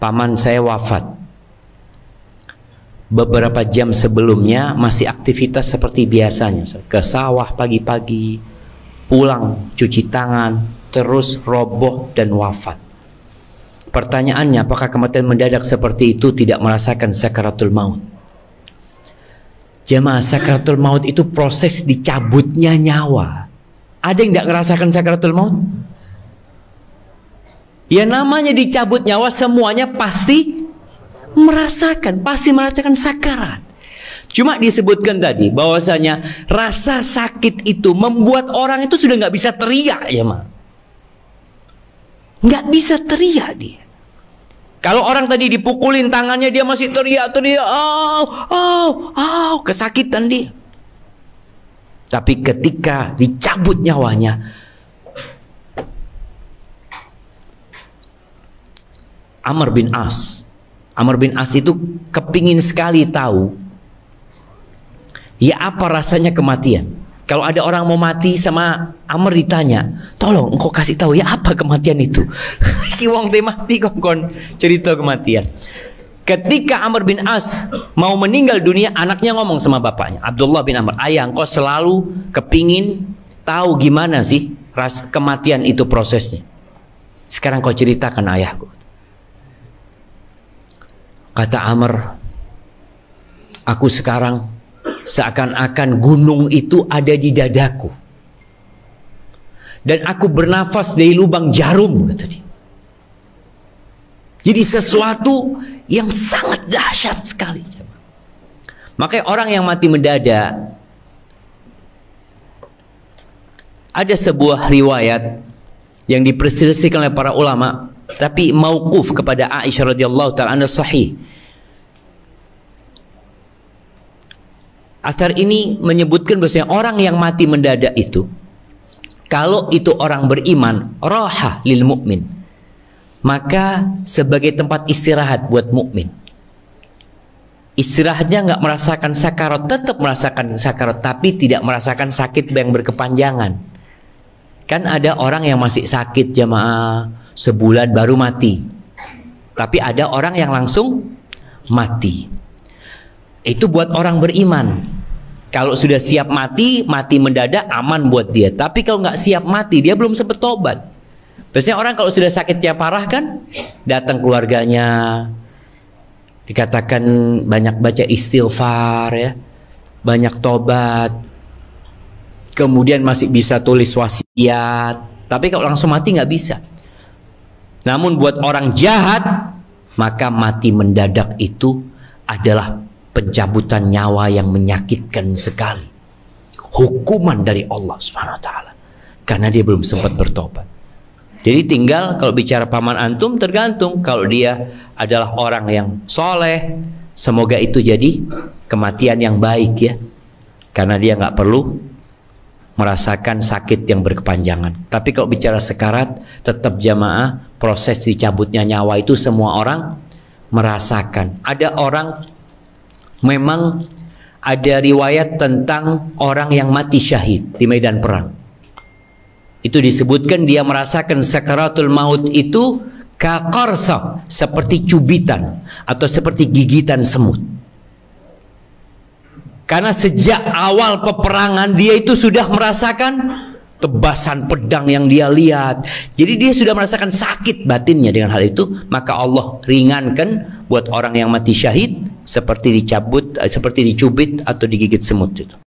Paman saya wafat. Beberapa jam sebelumnya masih aktivitas seperti biasanya, ke sawah pagi-pagi, pulang cuci tangan, terus roboh dan wafat. Pertanyaannya, apakah kematian mendadak seperti itu tidak merasakan sakaratul maut? Jemaah sakaratul maut itu proses dicabutnya nyawa. Ada yang tidak ngerasakan sakaratul maut? Ya namanya dicabut nyawa semuanya pasti merasakan, pasti merasakan sakarat. Cuma disebutkan tadi bahwasanya rasa sakit itu membuat orang itu sudah nggak bisa teriak ya ma. Nggak bisa teriak dia. Kalau orang tadi dipukulin tangannya dia masih teriak-teriak, oh, oh, oh, kesakitan dia. Tapi ketika dicabut nyawanya, Amr bin As. Amr bin As itu kepingin sekali tahu ya apa rasanya kematian. Kalau ada orang mau mati sama Amr ditanya, tolong engkau kasih tahu ya apa kematian itu. Ki wong mati kok kon cerita kematian. Ketika Amr bin As mau meninggal dunia, anaknya ngomong sama bapaknya, Abdullah bin Amr, ayah engkau selalu kepingin tahu gimana sih ras kematian itu prosesnya. Sekarang kau ceritakan ayahku. Kata Amr, aku sekarang seakan-akan gunung itu ada di dadaku. Dan aku bernafas dari lubang jarum, kata dia. Jadi sesuatu yang sangat dahsyat sekali. Makanya orang yang mati mendadak ada sebuah riwayat yang diperselisihkan oleh para ulama tapi mauquf kepada Aisyah radhiyallahu taala anha sahih. Asar ini menyebutkan bahwasanya orang yang mati mendadak itu kalau itu orang beriman, roha lil mukmin maka sebagai tempat istirahat buat mukmin istirahatnya nggak merasakan sakarat tetap merasakan sakarat, tapi tidak merasakan sakit yang berkepanjangan kan ada orang yang masih sakit jamaah sebulan baru mati tapi ada orang yang langsung mati itu buat orang beriman kalau sudah siap mati mati mendadak aman buat dia tapi kalau nggak siap mati dia belum sempat tobat Biasanya orang kalau sudah sakitnya parah kan datang keluarganya dikatakan banyak baca istighfar ya, banyak tobat. Kemudian masih bisa tulis wasiat, tapi kalau langsung mati nggak bisa. Namun buat orang jahat maka mati mendadak itu adalah pencabutan nyawa yang menyakitkan sekali. Hukuman dari Allah Subhanahu wa taala karena dia belum sempat bertobat. Jadi tinggal kalau bicara paman antum tergantung kalau dia adalah orang yang soleh, semoga itu jadi kematian yang baik ya, karena dia nggak perlu merasakan sakit yang berkepanjangan. Tapi kalau bicara sekarat, tetap jamaah proses dicabutnya nyawa itu semua orang merasakan. Ada orang memang ada riwayat tentang orang yang mati syahid di medan perang itu disebutkan dia merasakan sakaratul maut itu kakorsa seperti cubitan atau seperti gigitan semut karena sejak awal peperangan dia itu sudah merasakan tebasan pedang yang dia lihat jadi dia sudah merasakan sakit batinnya dengan hal itu maka Allah ringankan buat orang yang mati syahid seperti dicabut eh, seperti dicubit atau digigit semut itu